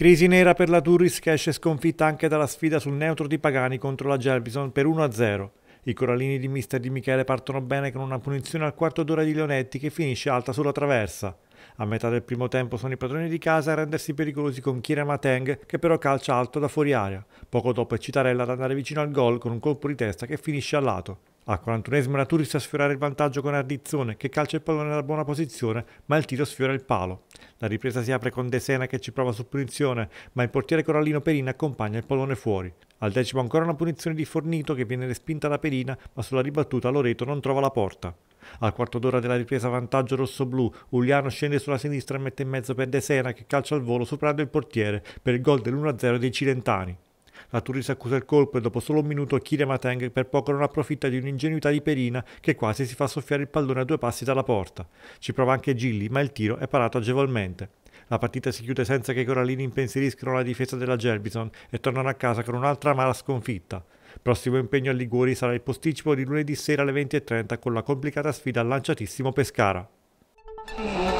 Crisi nera per la Turris che esce sconfitta anche dalla sfida sul neutro di Pagani contro la Gelbison per 1-0. I corallini di mister di Michele partono bene con una punizione al quarto d'ora di Leonetti che finisce alta sulla traversa. A metà del primo tempo sono i padroni di casa a rendersi pericolosi con Kira Mateng che però calcia alto da fuori aria. Poco dopo è Citarella ad andare vicino al gol con un colpo di testa che finisce a lato. Al 41esimo la Turis a sfiorare il vantaggio con Ardizzone che calcia il pallone nella buona posizione ma il tiro sfiora il palo. La ripresa si apre con De Sena che ci prova su punizione ma il portiere Corallino Perina accompagna il pallone fuori. Al decimo ancora una punizione di Fornito che viene respinta da Perina ma sulla ribattuta Loreto non trova la porta. Al quarto d'ora della ripresa vantaggio rosso-blu, Uliano scende sulla sinistra e mette in mezzo per De Sena che calcia al volo superando il portiere per il gol dell'1-0 dei Cilentani. La turista accusa il colpo e dopo solo un minuto Kira Mateng per poco non approfitta di un'ingenuità di Perina che quasi si fa soffiare il pallone a due passi dalla porta. Ci prova anche Gilli, ma il tiro è parato agevolmente. La partita si chiude senza che i Corallini impensieriscano la difesa della Gerbison e tornano a casa con un'altra mala sconfitta. Prossimo impegno a Liguori sarà il posticipo di lunedì sera alle 20.30 con la complicata sfida al lanciatissimo Pescara.